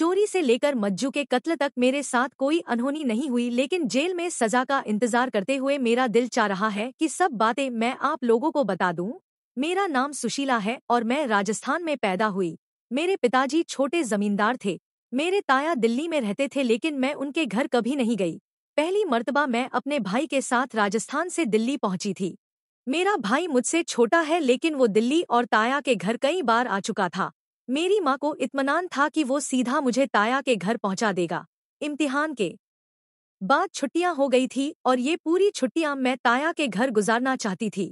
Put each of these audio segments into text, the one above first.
चोरी से लेकर मज्जू के कत्ल तक मेरे साथ कोई अनहोनी नहीं हुई लेकिन जेल में सजा का इंतजार करते हुए मेरा दिल चाह रहा है कि सब बातें मैं आप लोगों को बता दूं। मेरा नाम सुशीला है और मैं राजस्थान में पैदा हुई मेरे पिताजी छोटे जमींदार थे मेरे ताया दिल्ली में रहते थे लेकिन मैं उनके घर कभी नहीं गई पहली मर्तबा मैं अपने भाई के साथ राजस्थान से दिल्ली पहुंची थी मेरा भाई मुझसे छोटा है लेकिन वो दिल्ली और ताया के घर कई बार आ चुका था मेरी माँ को इतमान था कि वो सीधा मुझे ताया के घर पहुँचा देगा इम्तिहान के बाद छुट्टियां हो गई थी और ये पूरी छुट्टियां मैं ताया के घर गुजारना चाहती थी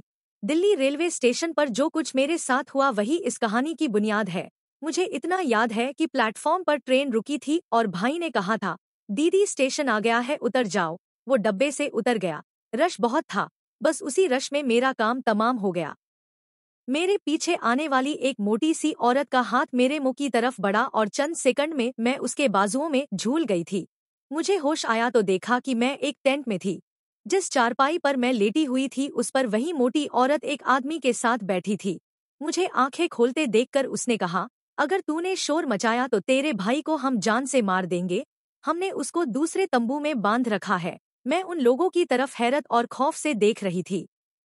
दिल्ली रेलवे स्टेशन पर जो कुछ मेरे साथ हुआ वही इस कहानी की बुनियाद है मुझे इतना याद है कि प्लेटफॉर्म पर ट्रेन रुकी थी और भाई ने कहा था दीदी स्टेशन आ गया है उतर जाओ वो डब्बे से उतर गया रश बहुत था बस उसी रश में मेरा काम तमाम हो गया मेरे पीछे आने वाली एक मोटी सी औरत का हाथ मेरे मुंह की तरफ बढ़ा और चंद सेकंड में मैं उसके बाजुओं में झूल गई थी मुझे होश आया तो देखा कि मैं एक टेंट में थी जिस चारपाई पर मैं लेटी हुई थी उस पर वही मोटी औरत एक आदमी के साथ बैठी थी मुझे आंखें खोलते देखकर उसने कहा अगर तूने शोर मचाया तो तेरे भाई को हम जान से मार देंगे हमने उसको दूसरे तंबू में बांध रखा है मैं उन लोगों की तरफ हैरत और खौफ से देख रही थी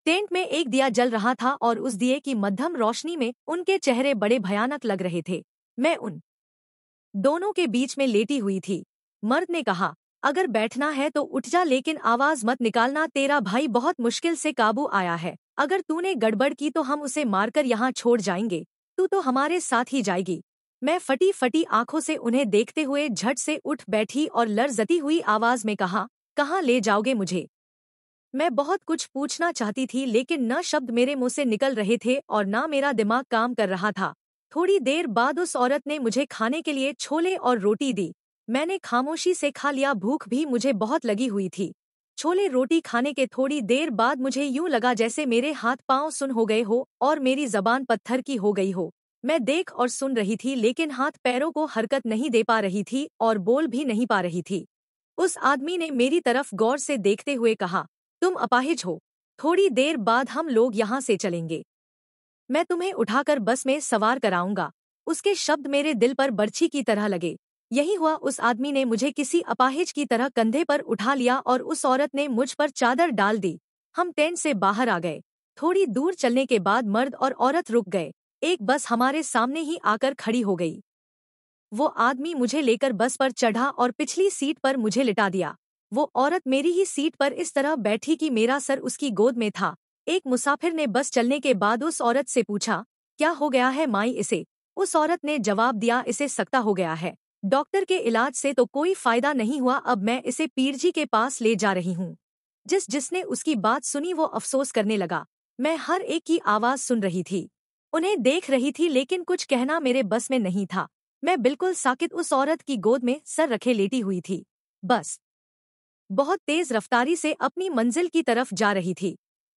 टेंट में एक दिया जल रहा था और उस दिए की मध्यम रोशनी में उनके चेहरे बड़े भयानक लग रहे थे मैं उन दोनों के बीच में लेटी हुई थी मर्द ने कहा अगर बैठना है तो उठ जा लेकिन आवाज मत निकालना तेरा भाई बहुत मुश्किल से काबू आया है अगर तूने गड़बड़ की तो हम उसे मारकर यहाँ छोड़ जाएंगे तू तो हमारे साथ ही जाएगी मैं फटी फटी आंखों से उन्हें देखते हुए झट से उठ बैठी और लरजती हुई आवाज में कहा कहाँ ले जाओगे मुझे मैं बहुत कुछ पूछना चाहती थी लेकिन न शब्द मेरे मुंह से निकल रहे थे और न मेरा दिमाग काम कर रहा था थोड़ी देर बाद उस औरत ने मुझे खाने के लिए छोले और रोटी दी मैंने खामोशी से खा लिया भूख भी मुझे बहुत लगी हुई थी छोले रोटी खाने के थोड़ी देर बाद मुझे यूं लगा जैसे मेरे हाथ पांव सुन हो गए हो और मेरी जबान पत्थर की हो गई हो मैं देख और सुन रही थी लेकिन हाथ पैरों को हरकत नहीं दे पा रही थी और बोल भी नहीं पा रही थी उस आदमी ने मेरी तरफ गौर से देखते हुए कहा तुम अपाहिज हो थोड़ी देर बाद हम लोग यहाँ से चलेंगे मैं तुम्हें उठाकर बस में सवार कराऊंगा उसके शब्द मेरे दिल पर बर्छी की तरह लगे यही हुआ उस आदमी ने मुझे किसी अपाहिज की तरह कंधे पर उठा लिया और उस औरत ने मुझ पर चादर डाल दी हम टेंट से बाहर आ गए थोड़ी दूर चलने के बाद मर्द और औरत रुक गए एक बस हमारे सामने ही आकर खड़ी हो गई वो आदमी मुझे लेकर बस पर चढ़ा और पिछली सीट पर मुझे लिटा दिया वो औरत मेरी ही सीट पर इस तरह बैठी कि मेरा सर उसकी गोद में था एक मुसाफिर ने बस चलने के बाद उस औरत से पूछा क्या हो गया है माई इसे उस औरत ने जवाब दिया इसे सकता हो गया है डॉक्टर के इलाज से तो कोई फायदा नहीं हुआ अब मैं इसे पीरजी के पास ले जा रही हूँ जिस जिसने उसकी बात सुनी वो अफसोस करने लगा मैं हर एक की आवाज़ सुन रही थी उन्हें देख रही थी लेकिन कुछ कहना मेरे बस में नहीं था मैं बिल्कुल साकित उस औरत की गोद में सर रखे लेटी हुई थी बस बहुत तेज रफ्तारी से अपनी मंजिल की तरफ जा रही थी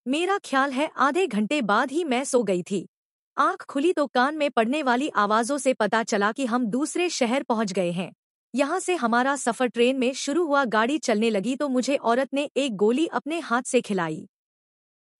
मेरा ख्याल है आधे घंटे बाद ही मैं सो गई थी आंख खुली तो कान में पड़ने वाली आवाजों से पता चला कि हम दूसरे शहर पहुंच गए हैं यहाँ से हमारा सफर ट्रेन में शुरू हुआ गाड़ी चलने लगी तो मुझे औरत ने एक गोली अपने हाथ से खिलाई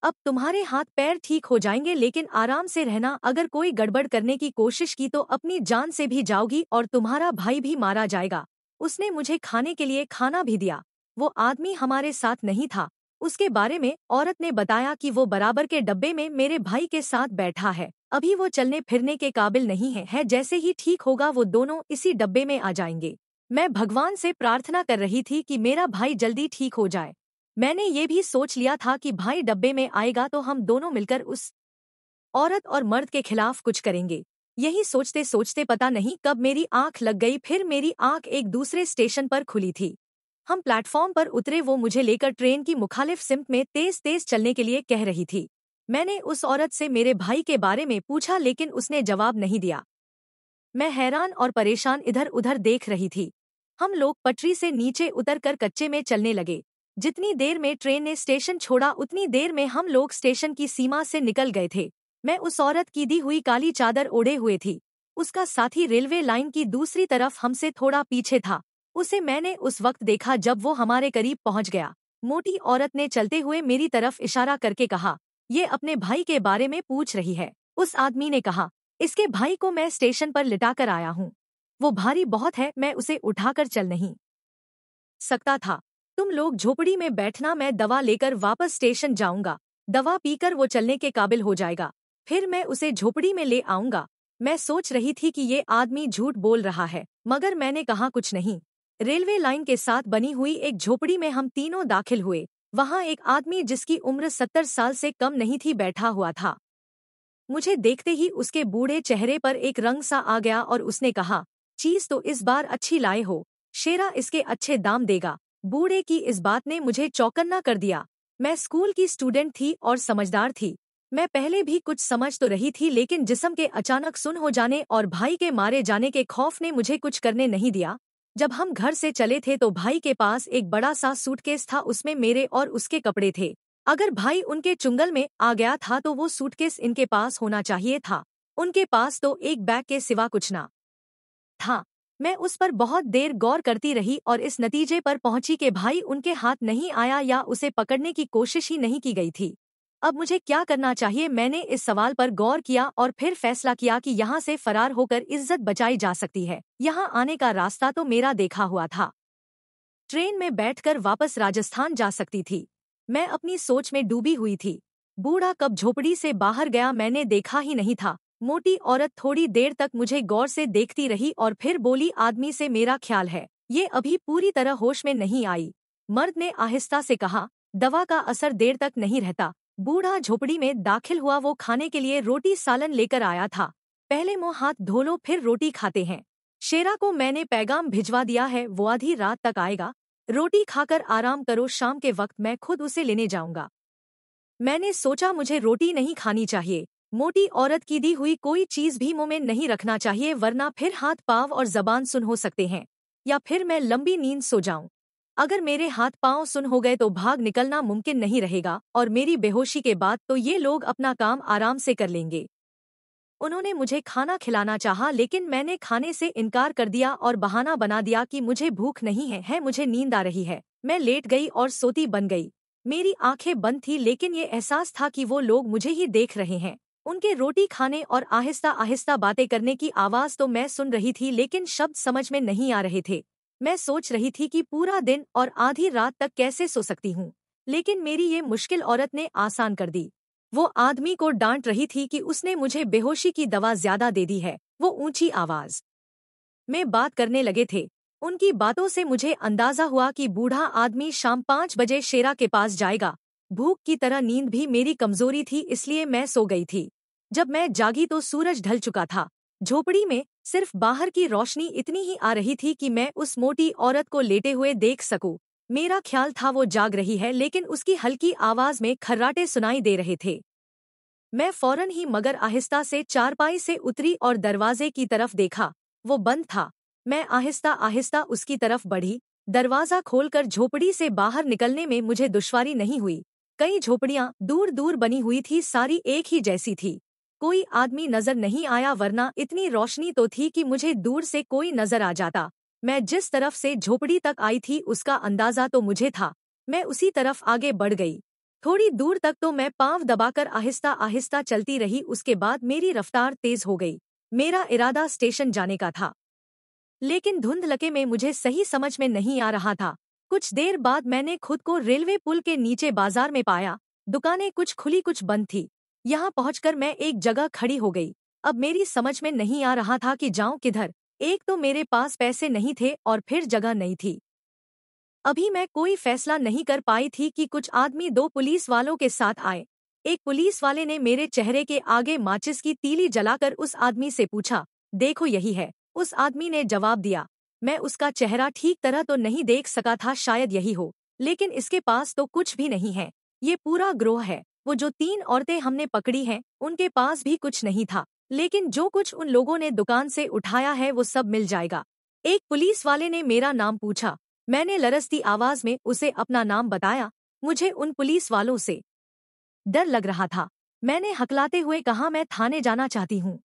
अब तुम्हारे हाथ पैर ठीक हो जाएंगे लेकिन आराम से रहना अगर कोई गड़बड़ करने की कोशिश की तो अपनी जान से भी जाओगी और तुम्हारा भाई भी मारा जाएगा उसने मुझे खाने के लिए खाना भी दिया वो आदमी हमारे साथ नहीं था उसके बारे में औरत ने बताया कि वो बराबर के डब्बे में मेरे भाई के साथ बैठा है अभी वो चलने फिरने के काबिल नहीं है, है जैसे ही ठीक होगा वो दोनों इसी डब्बे में आ जाएंगे मैं भगवान से प्रार्थना कर रही थी कि मेरा भाई जल्दी ठीक हो जाए मैंने ये भी सोच लिया था कि भाई डब्बे में आएगा तो हम दोनों मिलकर उस औरत और मर्द के खिलाफ कुछ करेंगे यही सोचते सोचते पता नहीं कब मेरी आंख लग गई फिर मेरी आंख एक दूसरे स्टेशन पर खुली थी हम प्लेटफॉर्म पर उतरे वो मुझे लेकर ट्रेन की मुखालिफ सिम्प में तेज तेज चलने के लिए कह रही थी मैंने उस औरत से मेरे भाई के बारे में पूछा लेकिन उसने जवाब नहीं दिया मैं हैरान और परेशान इधर उधर देख रही थी हम लोग पटरी से नीचे उतरकर कच्चे में चलने लगे जितनी देर में ट्रेन ने स्टेशन छोड़ा उतनी देर में हम लोग स्टेशन की सीमा से निकल गए थे मैं उस औरत की दी हुई काली चादर ओढ़े हुए थी उसका साथी रेलवे लाइन की दूसरी तरफ हमसे थोड़ा पीछे था उसे मैंने उस वक्त देखा जब वो हमारे करीब पहुंच गया मोटी औरत ने चलते हुए मेरी तरफ इशारा करके कहा ये अपने भाई के बारे में पूछ रही है उस आदमी ने कहा इसके भाई को मैं स्टेशन पर लिटाकर आया हूँ वो भारी बहुत है मैं उसे उठाकर चल नहीं सकता था तुम लोग झोपड़ी में बैठना मैं दवा लेकर वापस स्टेशन जाऊंगा दवा पीकर वो चलने के काबिल हो जाएगा फिर मैं उसे झोपड़ी में ले आऊंगा मैं सोच रही थी कि ये आदमी झूठ बोल रहा है मगर मैंने कहा कुछ नहीं रेलवे लाइन के साथ बनी हुई एक झोपड़ी में हम तीनों दाखिल हुए वहाँ एक आदमी जिसकी उम्र सत्तर साल से कम नहीं थी बैठा हुआ था मुझे देखते ही उसके बूढ़े चेहरे पर एक रंग सा आ गया और उसने कहा चीज तो इस बार अच्छी लाए हो शेरा इसके अच्छे दाम देगा बूढ़े की इस बात ने मुझे चौकन्ना कर दिया मैं स्कूल की स्टूडेंट थी और समझदार थी मैं पहले भी कुछ समझ तो रही थी लेकिन जिसम के अचानक सुन हो जाने और भाई के मारे जाने के खौफ ने मुझे कुछ करने नहीं दिया जब हम घर से चले थे तो भाई के पास एक बड़ा सा सूटकेस था उसमें मेरे और उसके कपड़े थे अगर भाई उनके चुंगल में आ गया था तो वो सूटकेस इनके पास होना चाहिए था उनके पास तो एक बैग के सिवा कुछ ना था मैं उस पर बहुत देर गौर करती रही और इस नतीजे पर पहुंची कि भाई उनके हाथ नहीं आया या उसे पकड़ने की कोशिश ही नहीं की गई थी अब मुझे क्या करना चाहिए मैंने इस सवाल पर गौर किया और फिर फैसला किया कि यहाँ से फरार होकर इज्जत बचाई जा सकती है यहाँ आने का रास्ता तो मेरा देखा हुआ था ट्रेन में बैठकर वापस राजस्थान जा सकती थी मैं अपनी सोच में डूबी हुई थी बूढ़ा कब झोपड़ी से बाहर गया मैंने देखा ही नहीं था मोटी औरत थोड़ी देर तक मुझे गौर से देखती रही और फिर बोली आदमी से मेरा ख्याल है ये अभी पूरी तरह होश में नहीं आई मर्द ने आहिस्ता से कहा दवा का असर देर तक नहीं रहता बूढ़ा झोपड़ी में दाखिल हुआ वो खाने के लिए रोटी सालन लेकर आया था पहले मुंह हाथ धो लो फिर रोटी खाते हैं शेरा को मैंने पैगाम भिजवा दिया है वो आधी रात तक आएगा रोटी खाकर आराम करो शाम के वक्त मैं खुद उसे लेने जाऊंगा मैंने सोचा मुझे रोटी नहीं खानी चाहिए मोटी औरत की दी हुई कोई चीज भी मुंह में नहीं रखना चाहिए वरना फिर हाथ पाव और जबान सुन हो सकते हैं या फिर मैं लंबी नींद सो जाऊं अगर मेरे हाथ पांव सुन हो गए तो भाग निकलना मुमकिन नहीं रहेगा और मेरी बेहोशी के बाद तो ये लोग अपना काम आराम से कर लेंगे उन्होंने मुझे खाना खिलाना चाहा लेकिन मैंने खाने से इनकार कर दिया और बहाना बना दिया कि मुझे भूख नहीं है, है मुझे नींद आ रही है मैं लेट गई और सोती बन गई मेरी आंखें बंद थी लेकिन ये एहसास था कि वो लोग मुझे ही देख रहे हैं उनके रोटी खाने और आहिस्ता आहिस्ता बातें करने की आवाज़ तो मैं सुन रही थी लेकिन शब्द समझ में नहीं आ रहे थे मैं सोच रही थी कि पूरा दिन और आधी रात तक कैसे सो सकती हूँ लेकिन मेरी ये मुश्किल औरत ने आसान कर दी वो आदमी को डांट रही थी कि उसने मुझे बेहोशी की दवा ज्यादा दे दी है वो ऊंची आवाज में बात करने लगे थे उनकी बातों से मुझे अंदाजा हुआ कि बूढ़ा आदमी शाम पाँच बजे शेरा के पास जाएगा भूख की तरह नींद भी मेरी कमजोरी थी इसलिए मैं सो गई थी जब मैं जागी तो सूरज ढल चुका था झोपड़ी में सिर्फ बाहर की रोशनी इतनी ही आ रही थी कि मैं उस मोटी औरत को लेटे हुए देख सकूं। मेरा ख्याल था वो जाग रही है लेकिन उसकी हल्की आवाज में खर्राटे सुनाई दे रहे थे मैं फौरन ही मगर आहिस्ता से चारपाई से उतरी और दरवाजे की तरफ देखा वो बंद था मैं आहिस्ता आहिस्ता उसकी तरफ बढ़ी दरवाज़ा खोलकर झोपड़ी से बाहर निकलने में मुझे दुश्वारी नहीं हुई कई झोपड़ियाँ दूर दूर बनी हुई थी सारी एक ही जैसी थी कोई आदमी नजर नहीं आया वरना इतनी रोशनी तो थी कि मुझे दूर से कोई नजर आ जाता मैं जिस तरफ से झोपड़ी तक आई थी उसका अंदाजा तो मुझे था मैं उसी तरफ आगे बढ़ गई थोड़ी दूर तक तो मैं पांव दबाकर आहिस्ता आहिस्ता चलती रही उसके बाद मेरी रफ्तार तेज हो गई मेरा इरादा स्टेशन जाने का था लेकिन धुंधलके में मुझे सही समझ में नहीं आ रहा था कुछ देर बाद मैंने खुद को रेलवे पुल के नीचे बाजार में पाया दुकानें कुछ खुली कुछ बंद थी यहाँ पहुंचकर मैं एक जगह खड़ी हो गई अब मेरी समझ में नहीं आ रहा था कि जाऊं किधर एक तो मेरे पास पैसे नहीं थे और फिर जगह नहीं थी अभी मैं कोई फैसला नहीं कर पाई थी कि कुछ आदमी दो पुलिस वालों के साथ आए एक पुलिस वाले ने मेरे चेहरे के आगे माचिस की तीली जलाकर उस आदमी से पूछा देखो यही है उस आदमी ने जवाब दिया मैं उसका चेहरा ठीक तरह तो नहीं देख सका था शायद यही हो लेकिन इसके पास तो कुछ भी नहीं है ये पूरा ग्रोह है वो जो तीन औरतें हमने पकड़ी हैं उनके पास भी कुछ नहीं था लेकिन जो कुछ उन लोगों ने दुकान से उठाया है वो सब मिल जाएगा एक पुलिस वाले ने मेरा नाम पूछा मैंने लरसती आवाज में उसे अपना नाम बताया मुझे उन पुलिस वालों से डर लग रहा था मैंने हकलाते हुए कहा मैं थाने जाना चाहती हूँ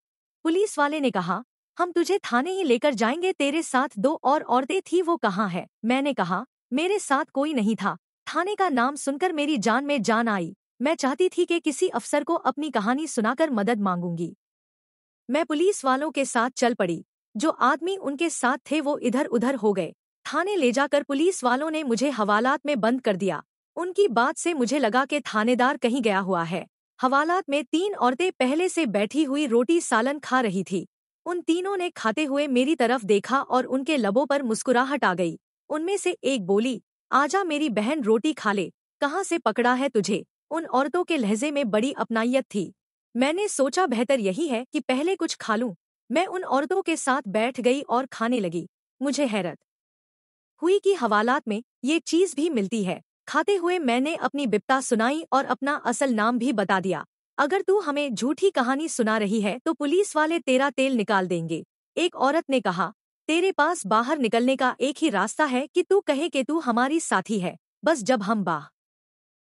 पुलिस वाले ने कहा हम तुझे थाने ही लेकर जाएंगे तेरे साथ दो और औरतें थी वो कहाँ है मैंने कहा मेरे साथ कोई नहीं था थाने का नाम सुनकर मेरी जान में जान आई मैं चाहती थी कि किसी अफसर को अपनी कहानी सुनाकर मदद मांगूंगी मैं पुलिस वालों के साथ चल पड़ी जो आदमी उनके साथ थे वो इधर उधर हो गए थाने ले जाकर पुलिस वालों ने मुझे हवालात में बंद कर दिया उनकी बात से मुझे लगा कि थानेदार कहीं गया हुआ है हवालात में तीन औरतें पहले से बैठी हुई रोटी सालन खा रही थी उन तीनों ने खाते हुए मेरी तरफ देखा और उनके लबों पर मुस्कुराहट आ गई उनमें से एक बोली आजा मेरी बहन रोटी खा ले कहाँ से पकड़ा है तुझे उन औरतों के लहजे में बड़ी अपनाइयत थी मैंने सोचा बेहतर यही है कि पहले कुछ खा लूं मैं उन औरतों के साथ बैठ गई और खाने लगी मुझे हैरत हुई कि हवालात में ये चीज भी मिलती है खाते हुए मैंने अपनी बिपता सुनाई और अपना असल नाम भी बता दिया अगर तू हमें झूठी कहानी सुना रही है तो पुलिस वाले तेरा तेल निकाल देंगे एक औरत ने कहा तेरे पास बाहर निकलने का एक ही रास्ता है कि तू कहे कि तू हमारी साथी है बस जब हम बाह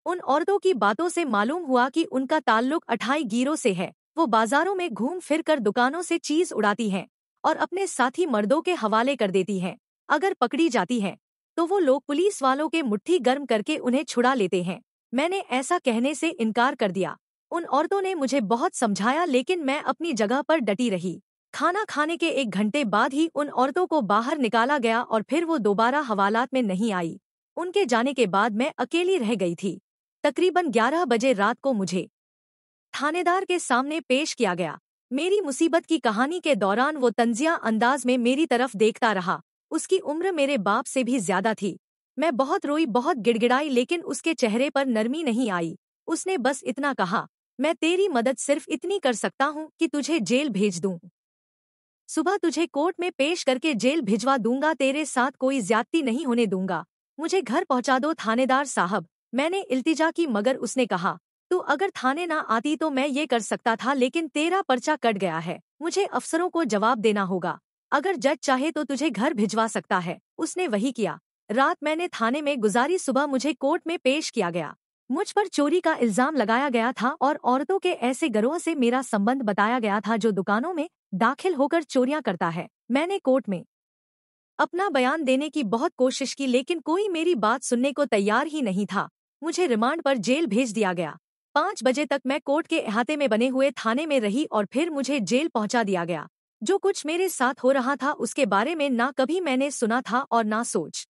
उन औरतों की बातों से मालूम हुआ कि उनका ताल्लुक अठाई गिरों से है वो बाजारों में घूम फिर कर दुकानों से चीज उड़ाती हैं और अपने साथी मर्दों के हवाले कर देती हैं अगर पकड़ी जाती हैं तो वो लोग पुलिस वालों के मुट्ठी गर्म करके उन्हें छुड़ा लेते हैं मैंने ऐसा कहने से इनकार कर दिया उन औरतों ने मुझे बहुत समझाया लेकिन मैं अपनी जगह पर डटी रही खाना खाने के एक घंटे बाद ही उन औरतों को बाहर निकाला गया और फिर वो दोबारा हवालात में नहीं आई उनके जाने के बाद मैं अकेली रह गई थी तकरीबन 11 बजे रात को मुझे थानेदार के सामने पेश किया गया मेरी मुसीबत की कहानी के दौरान वो तंजिया अंदाज में मेरी तरफ देखता रहा उसकी उम्र मेरे बाप से भी ज्यादा थी मैं बहुत रोई बहुत गिड़गिड़ाई लेकिन उसके चेहरे पर नरमी नहीं आई उसने बस इतना कहा मैं तेरी मदद सिर्फ इतनी कर सकता हूँ कि तुझे जेल भेज दूँ सुबह तुझे कोर्ट में पेश करके जेल भिजवा दूंगा तेरे साथ कोई ज्यादती नहीं होने दूंगा मुझे घर पहुंचा दो थानेदार साहब मैंने इल्तिजा की मगर उसने कहा तू अगर थाने ना आती तो मैं ये कर सकता था लेकिन तेरा पर्चा कट गया है मुझे अफसरों को जवाब देना होगा अगर जज चाहे तो तुझे घर भिजवा सकता है उसने वही किया रात मैंने थाने में गुजारी सुबह मुझे कोर्ट में पेश किया गया मुझ पर चोरी का इल्जाम लगाया गया था और औरतों के ऐसे गरोह से मेरा संबंध बताया गया था जो दुकानों में दाखिल होकर चोरियां करता है मैंने कोर्ट में अपना बयान देने की बहुत कोशिश की लेकिन कोई मेरी बात सुनने को तैयार ही नहीं था मुझे रिमांड पर जेल भेज दिया गया पाँच बजे तक मैं कोर्ट के अहाते में बने हुए थाने में रही और फिर मुझे जेल पहुंचा दिया गया जो कुछ मेरे साथ हो रहा था उसके बारे में ना कभी मैंने सुना था और ना सोच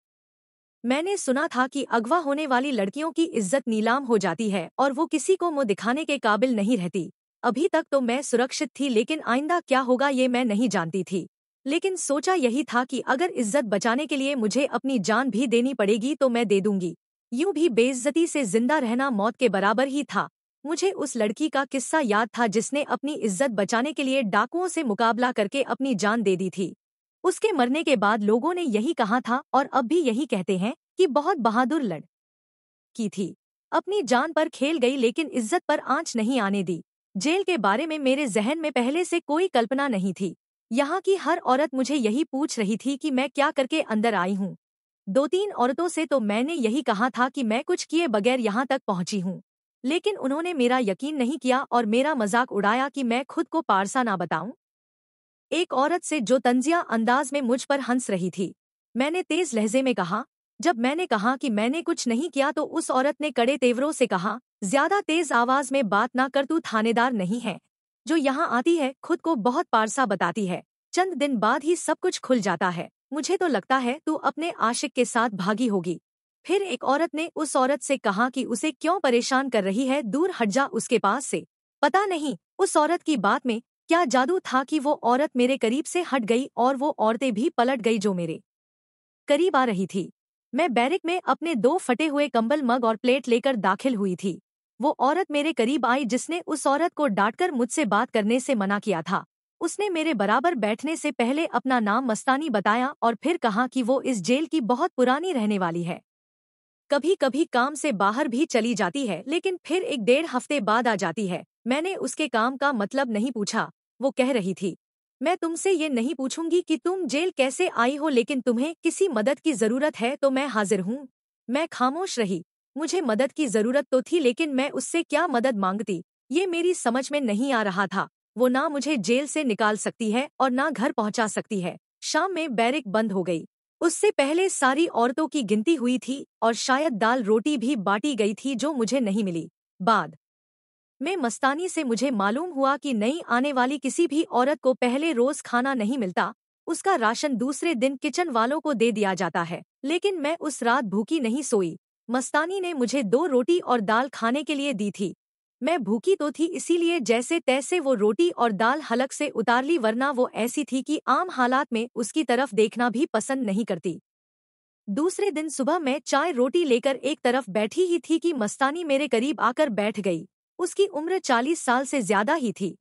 मैंने सुना था कि अगवा होने वाली लड़कियों की इज्जत नीलाम हो जाती है और वो किसी को मुंह दिखाने के काबिल नहीं रहती अभी तक तो मैं सुरक्षित थी लेकिन आइंदा क्या होगा ये मैं नहीं जानती थी लेकिन सोचा यही था कि अगर इज्जत बचाने के लिए मुझे अपनी जान भी देनी पड़ेगी तो मैं दे दूंगी यूं भी बेइज्जती से जिंदा रहना मौत के बराबर ही था मुझे उस लड़की का किस्सा याद था जिसने अपनी इज्जत बचाने के लिए डाकुओं से मुकाबला करके अपनी जान दे दी थी उसके मरने के बाद लोगों ने यही कहा था और अब भी यही कहते हैं कि बहुत बहादुर लड़ की थी अपनी जान पर खेल गई लेकिन इज्जत पर आंच नहीं आने दी जेल के बारे में मेरे जहन में पहले से कोई कल्पना नहीं थी यहाँ की हर औरत मुझे यही पूछ रही थी कि मैं क्या करके अंदर आई हूँ दो तीन औरतों से तो मैंने यही कहा था कि मैं कुछ किए बगैर यहाँ तक पहुँची हूँ लेकिन उन्होंने मेरा यकीन नहीं किया और मेरा मजाक उड़ाया कि मैं खुद को पारसा ना बताऊं। एक औरत से जो तंजिया अंदाज में मुझ पर हंस रही थी मैंने तेज लहजे में कहा जब मैंने कहा कि मैंने कुछ नहीं किया तो उस औरत ने कड़े तेवरों से कहा ज्यादा तेज आवाज में बात ना कर तू थानेदार नहीं है जो यहाँ आती है खुद को बहुत पारसा बताती है चंद दिन बाद ही सब कुछ खुल जाता है मुझे तो लगता है तू अपने आशिक के साथ भागी होगी फिर एक औरत ने उस औरत से कहा कि उसे क्यों परेशान कर रही है दूर हट जा उसके पास से पता नहीं उस औरत की बात में क्या जादू था कि वो औरत मेरे करीब से हट गई और वो औरतें भी पलट गई जो मेरे करीब आ रही थी मैं बैरिक में अपने दो फटे हुए कंबल मग और प्लेट लेकर दाखिल हुई थी वो औरत मेरे करीब आई जिसने उस औरत को डांटकर मुझसे बात करने से मना किया था उसने मेरे बराबर बैठने से पहले अपना नाम मस्तानी बताया और फिर कहा कि वो इस जेल की बहुत पुरानी रहने वाली है कभी कभी काम से बाहर भी चली जाती है लेकिन फिर एक डेढ़ हफ्ते बाद आ जाती है मैंने उसके काम का मतलब नहीं पूछा वो कह रही थी मैं तुमसे ये नहीं पूछूंगी कि तुम जेल कैसे आई हो लेकिन तुम्हें किसी मदद की ज़रूरत है तो मैं हाजिर हूँ मैं खामोश रही मुझे मदद की ज़रूरत तो थी लेकिन मैं उससे क्या मदद मांगती ये मेरी समझ में नहीं आ रहा था वो ना मुझे जेल से निकाल सकती है और ना घर पहुंचा सकती है शाम में बैरिक बंद हो गई उससे पहले सारी औरतों की गिनती हुई थी और शायद दाल रोटी भी बांटी गई थी जो मुझे नहीं मिली बाद में मस्तानी से मुझे मालूम हुआ कि नई आने वाली किसी भी औरत को पहले रोज खाना नहीं मिलता उसका राशन दूसरे दिन किचन वालों को दे दिया जाता है लेकिन मैं उस रात भूखी नहीं सोई मस्तानी ने मुझे दो रोटी और दाल खाने के लिए दी थी मैं भूखी तो थी इसीलिए जैसे तैसे वो रोटी और दाल हलक से उतार ली वरना वो ऐसी थी कि आम हालात में उसकी तरफ देखना भी पसंद नहीं करती दूसरे दिन सुबह मैं चाय रोटी लेकर एक तरफ बैठी ही थी कि मस्तानी मेरे करीब आकर बैठ गई उसकी उम्र चालीस साल से ज्यादा ही थी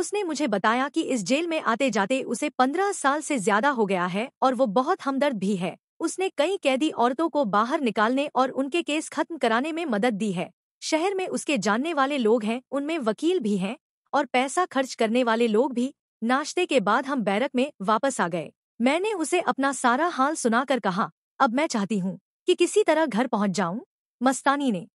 उसने मुझे बताया कि इस जेल में आते जाते उसे पंद्रह साल से ज्यादा हो गया है और वो बहुत हमदर्द भी है उसने कई कैदी औरतों को बाहर निकालने और उनके केस खत्म कराने में मदद दी है शहर में उसके जानने वाले लोग हैं उनमें वकील भी हैं और पैसा खर्च करने वाले लोग भी नाश्ते के बाद हम बैरक में वापस आ गए मैंने उसे अपना सारा हाल सुनाकर कहा अब मैं चाहती हूँ कि किसी तरह घर पहुँच जाऊँ मस्तानी ने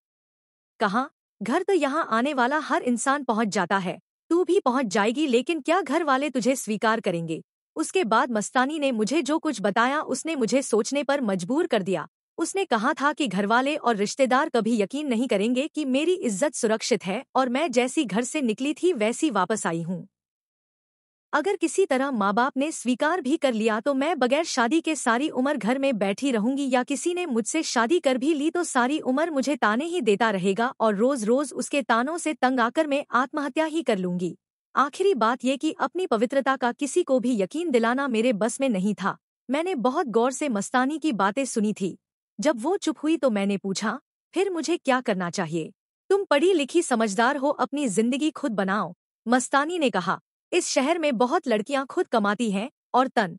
कहा घर तो यहाँ आने वाला हर इंसान पहुँच जाता है तू भी पहुँच जाएगी लेकिन क्या घर वाले तुझे स्वीकार करेंगे उसके बाद मस्तानी ने मुझे जो कुछ बताया उसने मुझे सोचने पर मजबूर कर दिया उसने कहा था कि घरवाले और रिश्तेदार कभी यकीन नहीं करेंगे कि मेरी इज्जत सुरक्षित है और मैं जैसी घर से निकली थी वैसी वापस आई हूं अगर किसी तरह माँ बाप ने स्वीकार भी कर लिया तो मैं बगैर शादी के सारी उम्र घर में बैठी रहूंगी या किसी ने मुझसे शादी कर भी ली तो सारी उम्र मुझे ताने ही देता रहेगा और रोज रोज उसके तानों से तंग आकर मैं आत्महत्या ही कर लूंगी आखिरी बात ये कि अपनी पवित्रता का किसी को भी यकीन दिलाना मेरे बस में नहीं था मैंने बहुत गौर से मस्तानी की बातें सुनी थी जब वो चुप हुई तो मैंने पूछा फिर मुझे क्या करना चाहिए तुम पढ़ी लिखी समझदार हो अपनी जिंदगी खुद बनाओ मस्तानी ने कहा इस शहर में बहुत लड़कियां खुद कमाती हैं और तन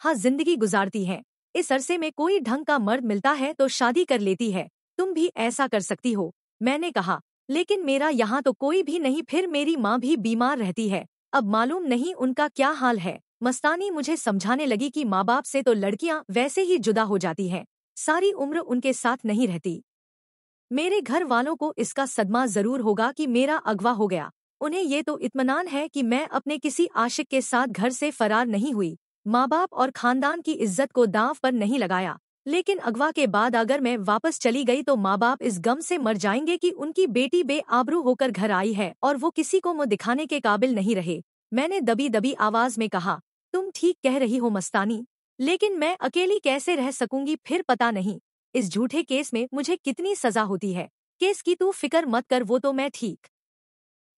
हाँ जिंदगी गुजारती हैं इस अरसे में कोई ढंग का मर्द मिलता है तो शादी कर लेती है तुम भी ऐसा कर सकती हो मैंने कहा लेकिन मेरा यहाँ तो कोई भी नहीं फिर मेरी माँ भी बीमार रहती है अब मालूम नहीं उनका क्या हाल है मस्तानी मुझे समझाने लगी कि माँ बाप से तो लड़कियाँ वैसे ही जुदा हो जाती हैं सारी उम्र उनके साथ नहीं रहती मेरे घर वालों को इसका सदमा जरूर होगा कि मेरा अगवा हो गया उन्हें ये तो इतमान है कि मैं अपने किसी आशिक के साथ घर से फरार नहीं हुई माँ बाप और खानदान की इज्जत को दांव पर नहीं लगाया लेकिन अगवा के बाद अगर मैं वापस चली गई तो माँ बाप इस गम से मर जाएंगे कि उनकी बेटी बेआबरू होकर घर आई है और वो किसी को मुँह दिखाने के काबिल नहीं रहे मैंने दबी दबी आवाज में कहा तुम ठीक कह रही हो मस्तानी लेकिन मैं अकेली कैसे रह सकूंगी फिर पता नहीं इस झूठे केस में मुझे कितनी सजा होती है केस की तू फिक्र मत कर वो तो मैं ठीक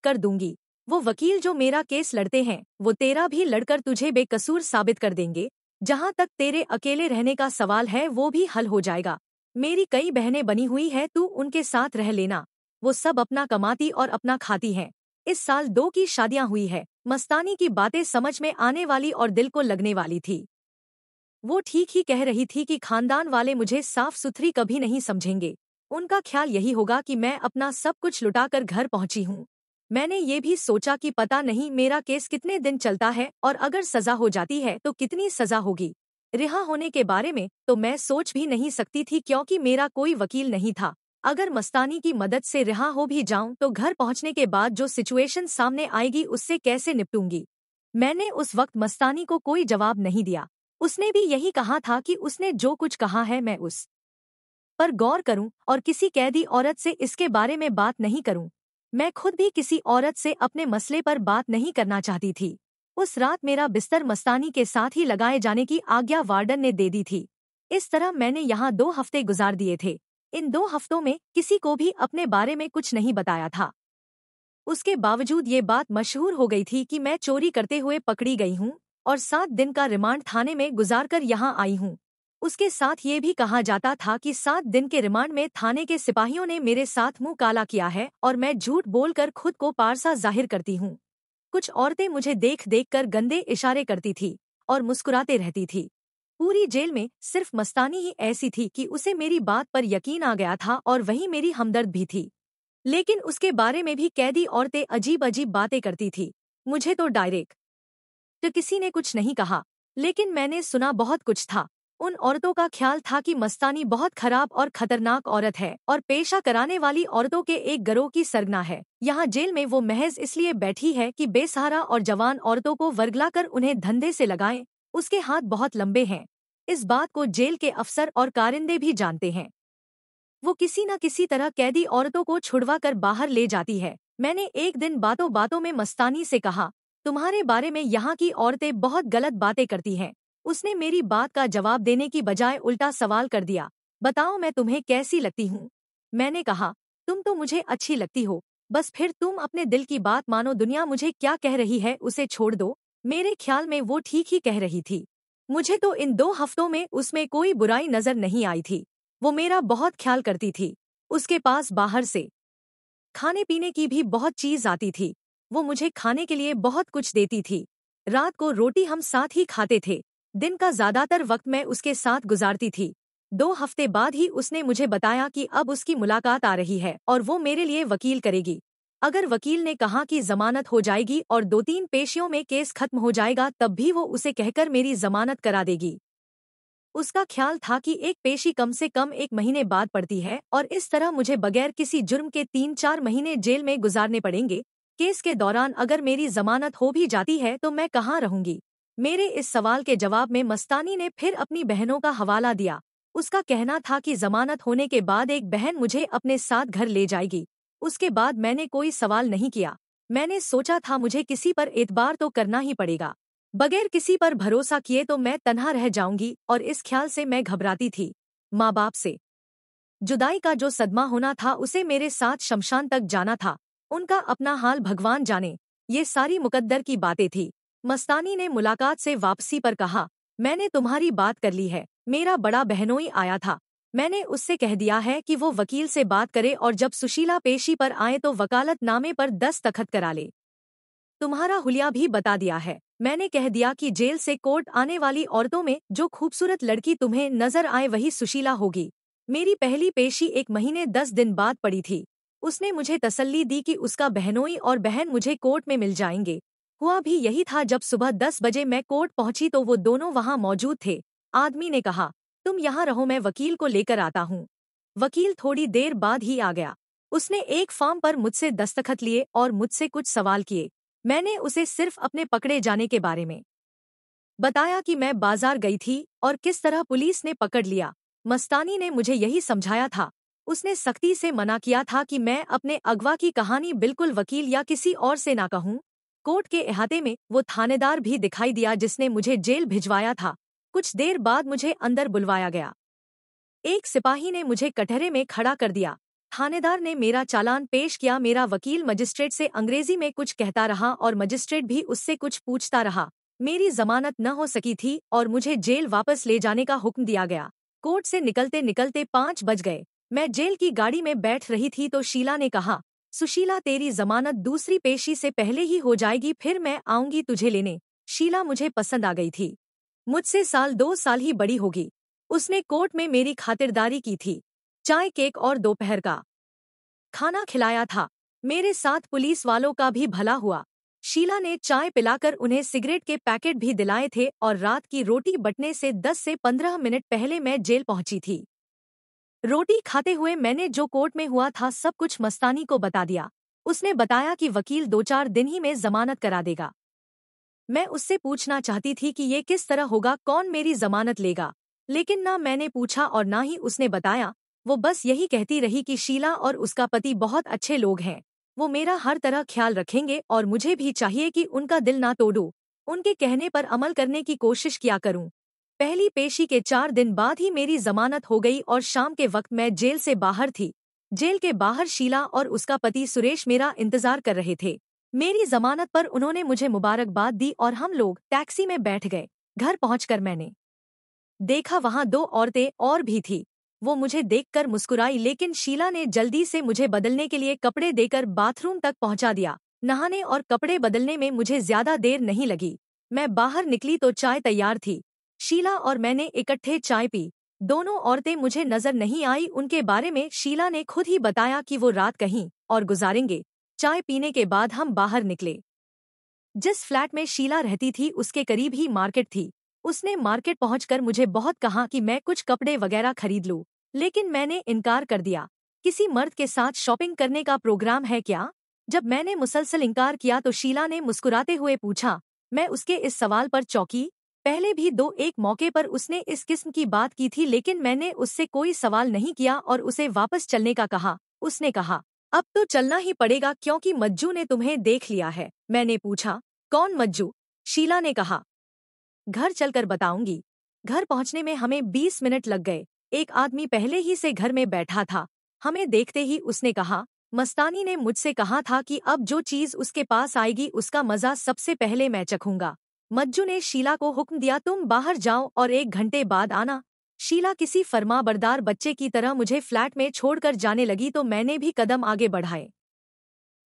कर दूंगी वो वकील जो मेरा केस लड़ते हैं वो तेरा भी लड़कर तुझे बेकसूर साबित कर देंगे जहाँ तक तेरे अकेले रहने का सवाल है वो भी हल हो जाएगा मेरी कई बहनें बनी हुई है तू उनके साथ रह लेना वो सब अपना कमाती और अपना खाती हैं इस साल दो की शादियां हुई है मस्तानी की बातें समझ में आने वाली और दिल को लगने वाली थी वो ठीक ही कह रही थी कि खानदान वाले मुझे साफ सुथरी कभी नहीं समझेंगे उनका ख्याल यही होगा कि मैं अपना सब कुछ लुटाकर घर पहुंची हूं मैंने ये भी सोचा कि पता नहीं मेरा केस कितने दिन चलता है और अगर सजा हो जाती है तो कितनी सजा होगी रिहा होने के बारे में तो मैं सोच भी नहीं सकती थी क्योंकि मेरा कोई वकील नहीं था अगर मस्तानी की मदद से रिहा हो भी जाऊं तो घर पहुंचने के बाद जो सिचुएशन सामने आएगी उससे कैसे निपटूंगी मैंने उस वक्त मस्तानी को कोई जवाब नहीं दिया उसने भी यही कहा था कि उसने जो कुछ कहा है मैं उस पर गौर करूं और किसी कैदी औरत से इसके बारे में बात नहीं करूं मैं खुद भी किसी औरत से अपने मसले पर बात नहीं करना चाहती थी उस रात मेरा बिस्तर मस्तानी के साथ ही लगाए जाने की आज्ञा वार्डन ने दे दी थी इस तरह मैंने यहाँ दो हफ्ते गुजार दिए थे इन दो हफ्तों में किसी को भी अपने बारे में कुछ नहीं बताया था उसके बावजूद ये बात मशहूर हो गई थी कि मैं चोरी करते हुए पकड़ी गई हूँ और सात दिन का रिमांड थाने में गुजार कर यहाँ आई हूँ उसके साथ ये भी कहा जाता था कि सात दिन के रिमांड में थाने के सिपाहियों ने मेरे साथ मुंह काला किया है और मैं झूठ बोलकर खुद को पारसा जाहिर करती हूँ कुछ औरतें मुझे देख देख कर गंदे इशारे करती थी और मुस्कुराते रहती थी पूरी जेल में सिर्फ मस्तानी ही ऐसी थी कि उसे मेरी बात पर यकीन आ गया था और वही मेरी हमदर्द भी थी लेकिन उसके बारे में भी कैदी औरतें अजीब अजीब बातें करती थी मुझे तो डायरेक्ट तो किसी ने कुछ नहीं कहा लेकिन मैंने सुना बहुत कुछ था उन औरतों का ख्याल था कि मस्तानी बहुत खराब और खतरनाक औरत है और पेशा कराने वाली औरतों के एक गरोह की सरगना है यहाँ जेल में वो महज इसलिए बैठी है कि बेसहारा और जवान औरतों को वर्गला कर उन्हें धंधे से लगाए उसके हाथ बहुत लंबे हैं इस बात को जेल के अफसर और कारिंदे भी जानते हैं वो किसी न किसी तरह कैदी औरतों को छुड़वा कर बाहर ले जाती है मैंने एक दिन बातों बातों में मस्तानी से कहा तुम्हारे बारे में यहाँ की औरतें बहुत गलत बातें करती हैं उसने मेरी बात का जवाब देने की बजाय उल्टा सवाल कर दिया बताओ मैं तुम्हें कैसी लगती हूँ मैंने कहा तुम तो मुझे अच्छी लगती हो बस फिर तुम अपने दिल की बात मानो दुनिया मुझे क्या कह रही है उसे छोड़ दो मेरे ख्याल में वो ठीक ही कह रही थी मुझे तो इन दो हफ्तों में उसमें कोई बुराई नजर नहीं आई थी वो मेरा बहुत ख्याल करती थी उसके पास बाहर से खाने पीने की भी बहुत चीज आती थी वो मुझे खाने के लिए बहुत कुछ देती थी रात को रोटी हम साथ ही खाते थे दिन का ज्यादातर वक्त मैं उसके साथ गुजारती थी दो हफ्ते बाद ही उसने मुझे बताया कि अब उसकी मुलाकात आ रही है और वो मेरे लिए वकील करेगी अगर वकील ने कहा कि जमानत हो जाएगी और दो तीन पेशियों में केस खत्म हो जाएगा तब भी वो उसे कहकर मेरी जमानत करा देगी उसका ख्याल था कि एक पेशी कम से कम एक महीने बाद पड़ती है और इस तरह मुझे बगैर किसी जुर्म के तीन चार महीने जेल में गुजारने पड़ेंगे केस के दौरान अगर मेरी जमानत हो भी जाती है तो मैं कहाँ रहूंगी मेरे इस सवाल के जवाब में मस्तानी ने फिर अपनी बहनों का हवाला दिया उसका कहना था कि जमानत होने के बाद एक बहन मुझे अपने साथ घर ले जाएगी उसके बाद मैंने कोई सवाल नहीं किया मैंने सोचा था मुझे किसी पर एतबार तो करना ही पड़ेगा बगैर किसी पर भरोसा किए तो मैं तनहा रह जाऊंगी और इस ख्याल से मैं घबराती थी माँ बाप से जुदाई का जो सदमा होना था उसे मेरे साथ शमशान तक जाना था उनका अपना हाल भगवान जाने ये सारी मुकद्दर की बातें थी मस्तानी ने मुलाकात से वापसी पर कहा मैंने तुम्हारी बात कर ली है मेरा बड़ा बहनोई आया था मैंने उससे कह दिया है कि वो वकील से बात करे और जब सुशीला पेशी पर आए तो वकालतनामे पर दस तखत करा ले तुम्हारा हुलिया भी बता दिया है मैंने कह दिया कि जेल से कोर्ट आने वाली औरतों में जो खूबसूरत लड़की तुम्हें नजर आए वही सुशीला होगी मेरी पहली पेशी एक महीने दस दिन बाद पड़ी थी उसने मुझे तसल्ली दी कि उसका बहनोई और बहन मुझे कोर्ट में मिल जाएंगे हुआ भी यही था जब सुबह दस बजे मैं कोर्ट पहुंची तो वो दोनों वहां मौजूद थे आदमी ने कहा तुम यहाँ रहो मैं वकील को लेकर आता हूँ वकील थोड़ी देर बाद ही आ गया उसने एक फॉर्म पर मुझसे दस्तखत लिए और मुझसे कुछ सवाल किए मैंने उसे सिर्फ अपने पकड़े जाने के बारे में बताया कि मैं बाजार गई थी और किस तरह पुलिस ने पकड़ लिया मस्तानी ने मुझे यही समझाया था उसने सख्ती से मना किया था कि मैं अपने अगवा की कहानी बिल्कुल वकील या किसी और से ना कहूं कोर्ट के अहाते में वो थानेदार भी दिखाई दिया जिसने मुझे जेल भिजवाया था कुछ देर बाद मुझे अंदर बुलवाया गया एक सिपाही ने मुझे कटहरे में खड़ा कर दिया थानेदार ने मेरा चालान पेश किया मेरा वकील मजिस्ट्रेट से अंग्रेजी में कुछ कहता रहा और मजिस्ट्रेट भी उससे कुछ पूछता रहा मेरी जमानत न हो सकी थी और मुझे जेल वापस ले जाने का हुक्म दिया गया कोर्ट से निकलते निकलते पाँच बज गए मैं जेल की गाड़ी में बैठ रही थी तो शीला ने कहा सुशीला तेरी जमानत दूसरी पेशी से पहले ही हो जाएगी फिर मैं आऊंगी तुझे लेने शीला मुझे पसंद आ गई थी मुझसे साल दो साल ही बड़ी होगी उसने कोर्ट में मेरी खातिरदारी की थी चाय केक और दोपहर का खाना खिलाया था मेरे साथ पुलिस वालों का भी भला हुआ शीला ने चाय पिलाकर उन्हें सिगरेट के पैकेट भी दिलाए थे और रात की रोटी बटने से 10 से 15 मिनट पहले मैं जेल पहुंची थी रोटी खाते हुए मैंने जो कोर्ट में हुआ था सब कुछ मस्तानी को बता दिया उसने बताया कि वकील दो चार दिन ही में जमानत करा देगा मैं उससे पूछना चाहती थी कि ये किस तरह होगा कौन मेरी जमानत लेगा लेकिन ना मैंने पूछा और ना ही उसने बताया वो बस यही कहती रही कि शीला और उसका पति बहुत अच्छे लोग हैं वो मेरा हर तरह ख्याल रखेंगे और मुझे भी चाहिए कि उनका दिल ना तोड़ू उनके कहने पर अमल करने की कोशिश किया करूं पहली पेशी के चार दिन बाद ही मेरी जमानत हो गई और शाम के वक्त मैं जेल से बाहर थी जेल के बाहर शीला और उसका पति सुरेश मेरा इंतजार कर रहे थे मेरी जमानत पर उन्होंने मुझे मुबारकबाद दी और हम लोग टैक्सी में बैठ गए घर पहुंचकर मैंने देखा वहां दो औरतें और भी थी वो मुझे देखकर मुस्कुराई लेकिन शीला ने जल्दी से मुझे बदलने के लिए कपड़े देकर बाथरूम तक पहुंचा दिया नहाने और कपड़े बदलने में मुझे ज्यादा देर नहीं लगी मैं बाहर निकली तो चाय तैयार थी शीला और मैंने इकट्ठे चाय पी दोनों औरतें मुझे नजर नहीं आई उनके बारे में शीला ने खुद ही बताया कि वो रात कहीं और गुजारेंगे चाय पीने के बाद हम बाहर निकले जिस फ्लैट में शीला रहती थी उसके करीब ही मार्केट थी उसने मार्केट पहुंचकर मुझे बहुत कहा कि मैं कुछ कपड़े वगैरह खरीद लूं लेकिन मैंने इनकार कर दिया किसी मर्द के साथ शॉपिंग करने का प्रोग्राम है क्या जब मैंने मुसलसल इनकार किया तो शीला ने मुस्कुराते हुए पूछा मैं उसके इस सवाल पर चौंकी पहले भी दो एक मौके पर उसने इस किस्म की बात की थी लेकिन मैंने उससे कोई सवाल नहीं किया और उसे वापस चलने का कहा उसने कहा अब तो चलना ही पड़ेगा क्योंकि मज्जू ने तुम्हें देख लिया है मैंने पूछा कौन मज्जू शीला ने कहा घर चलकर बताऊंगी घर पहुंचने में हमें बीस मिनट लग गए एक आदमी पहले ही से घर में बैठा था हमें देखते ही उसने कहा मस्तानी ने मुझसे कहा था कि अब जो चीज उसके पास आएगी उसका मजा सबसे पहले मैं चखूंगा मज्जू ने शीला को हुक्म दिया तुम बाहर जाओ और एक घंटे बाद आना शीला किसी फरमाबरदार बरदार बच्चे की तरह मुझे फ्लैट में छोड़कर जाने लगी तो मैंने भी कदम आगे बढ़ाए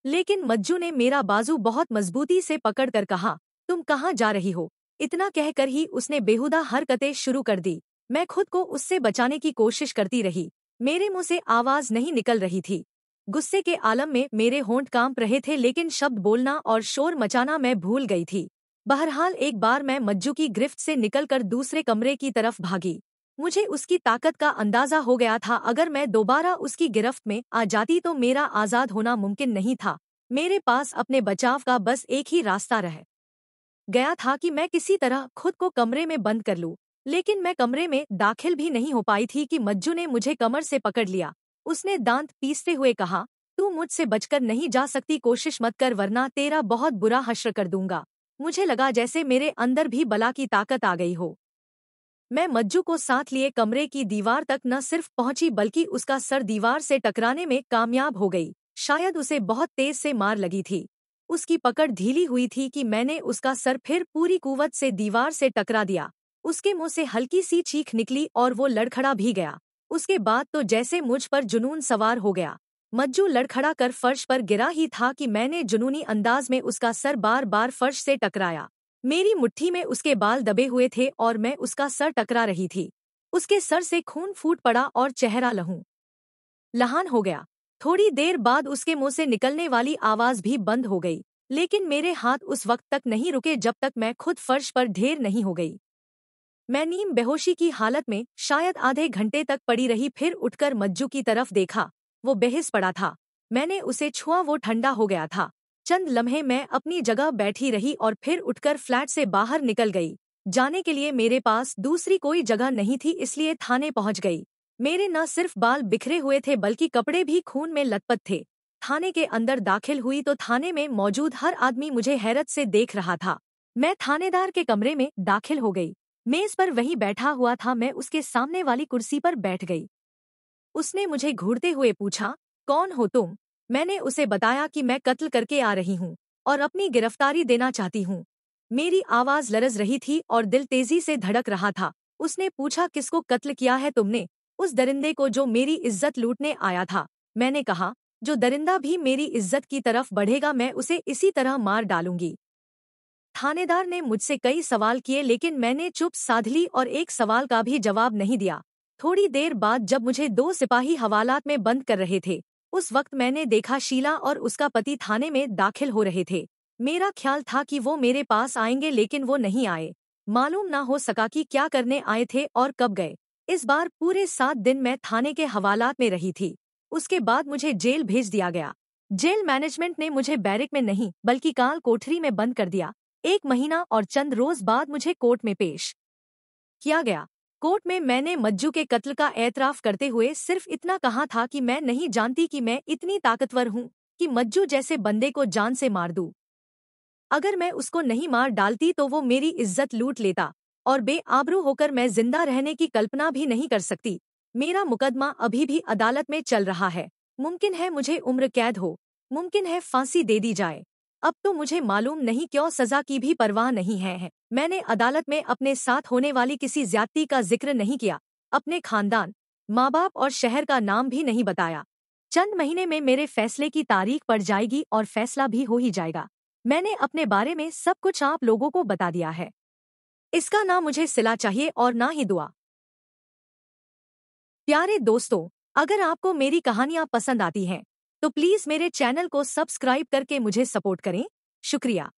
लेकिन मज्जू ने मेरा बाजू बहुत मजबूती से पकड़कर कहा तुम कहाँ जा रही हो इतना कहकर ही उसने बेहुदा हरकतें शुरू कर दी मैं खुद को उससे बचाने की कोशिश करती रही मेरे मुंह से आवाज नहीं निकल रही थी गुस्से के आलम में मेरे होंठ कांप रहे थे लेकिन शब्द बोलना और शोर मचाना मैं भूल गई थी बहरहाल एक बार मैं मज्जू की गिरफ्त से निकलकर दूसरे कमरे की तरफ भागी मुझे उसकी ताकत का अंदाजा हो गया था अगर मैं दोबारा उसकी गिरफ्त में आ जाती तो मेरा आज़ाद होना मुमकिन नहीं था मेरे पास अपने बचाव का बस एक ही रास्ता रह गया था कि मैं किसी तरह खुद को कमरे में बंद कर लूं लेकिन मैं कमरे में दाखिल भी नहीं हो पाई थी कि मज्जू ने मुझे कमर से पकड़ लिया उसने दांत पीसते हुए कहा तू मुझसे बचकर नहीं जा सकती कोशिश मत कर वरना तेरा बहुत बुरा हश्र कर दूंगा मुझे लगा जैसे मेरे अंदर भी बला की ताकत आ गई हो मैं मज्जू को साथ लिए कमरे की दीवार तक न सिर्फ पहुंची बल्कि उसका सर दीवार से टकराने में कामयाब हो गई शायद उसे बहुत तेज से मार लगी थी उसकी पकड़ ढीली हुई थी कि मैंने उसका सर फिर पूरी कुवत से दीवार से टकरा दिया उसके मुंह से हल्की सी चीख निकली और वो लड़खड़ा भी गया उसके बाद तो जैसे मुझ पर जुनून सवार हो गया मज्जू लड़खड़ा कर फर्श पर गिरा ही था कि मैंने जुनूनी अंदाज में उसका सर बार बार फर्श से टकराया मेरी मुट्ठी में उसके बाल दबे हुए थे और मैं उसका सर टकरा रही थी उसके सर से खून फूट पड़ा और चेहरा लहू लहान हो गया थोड़ी देर बाद उसके मुंह से निकलने वाली आवाज भी बंद हो गई लेकिन मेरे हाथ उस वक्त तक नहीं रुके जब तक मैं खुद फर्श पर ढेर नहीं हो गई मैं नीम बेहोशी की हालत में शायद आधे घंटे तक पड़ी रही फिर उठकर मज्जू की तरफ देखा वो बेहिस पड़ा था मैंने उसे छुआ वो ठंडा हो गया था चंद लम्हे मैं अपनी जगह बैठी रही और फिर उठकर फ्लैट से बाहर निकल गई जाने के लिए मेरे पास दूसरी कोई जगह नहीं थी इसलिए थाने पहुंच गई मेरे न सिर्फ बाल बिखरे हुए थे बल्कि कपड़े भी खून में लतपत थे थाने के अंदर दाखिल हुई तो थाने में मौजूद हर आदमी मुझे हैरत से देख रहा था मैं थानेदार के कमरे में दाखिल हो गई मेज पर वहीं बैठा हुआ था मैं उसके सामने वाली कुर्सी पर बैठ गई उसने मुझे घूरते हुए पूछा कौन हो तुम मैंने उसे बताया कि मैं कत्ल करके आ रही हूँ और अपनी गिरफ्तारी देना चाहती हूँ मेरी आवाज लरज रही थी और दिल तेजी से धड़क रहा था उसने पूछा किसको कत्ल किया है तुमने उस दरिंदे को जो मेरी इज्जत लूटने आया था मैंने कहा जो दरिंदा भी मेरी इज्जत की तरफ बढ़ेगा मैं उसे इसी तरह मार डालूंगी थानेदार ने मुझसे कई सवाल किए लेकिन मैंने चुप साधली और एक सवाल का भी जवाब नहीं दिया थोड़ी देर बाद जब मुझे दो सिपाही हवालात में बंद कर रहे थे उस वक्त मैंने देखा शीला और उसका पति थाने में दाखिल हो रहे थे मेरा ख्याल था कि वो मेरे पास आएंगे लेकिन वो नहीं आए मालूम ना हो सका कि क्या करने आए थे और कब गए इस बार पूरे सात दिन मैं थाने के हवालात में रही थी उसके बाद मुझे जेल भेज दिया गया जेल मैनेजमेंट ने मुझे बैरिक में नहीं बल्कि काल कोठरी में बंद कर दिया एक महीना और चंद रोज बाद मुझे कोर्ट में पेश किया गया कोर्ट में मैंने मज्जू के कत्ल का एतराफ़ करते हुए सिर्फ इतना कहा था कि मैं नहीं जानती कि मैं इतनी ताकतवर हूं कि मज्जू जैसे बंदे को जान से मार दूं। अगर मैं उसको नहीं मार डालती तो वो मेरी इज्जत लूट लेता और बेआबरू होकर मैं जिंदा रहने की कल्पना भी नहीं कर सकती मेरा मुकदमा अभी भी अदालत में चल रहा है मुमकिन है मुझे उम्र कैद हो मुमकिन है फांसी दे दी जाए अब तो मुझे मालूम नहीं क्यों सजा की भी परवाह नहीं है मैंने अदालत में अपने साथ होने वाली किसी ज्यादती का जिक्र नहीं किया अपने खानदान माँ बाप और शहर का नाम भी नहीं बताया चंद महीने में मेरे फैसले की तारीख पड़ जाएगी और फैसला भी हो ही जाएगा मैंने अपने बारे में सब कुछ आप लोगों को बता दिया है इसका ना मुझे सिला चाहिए और ना ही दुआ प्यारे दोस्तों अगर आपको मेरी कहानियाँ पसंद आती हैं तो प्लीज मेरे चैनल को सब्सक्राइब करके मुझे सपोर्ट करें शुक्रिया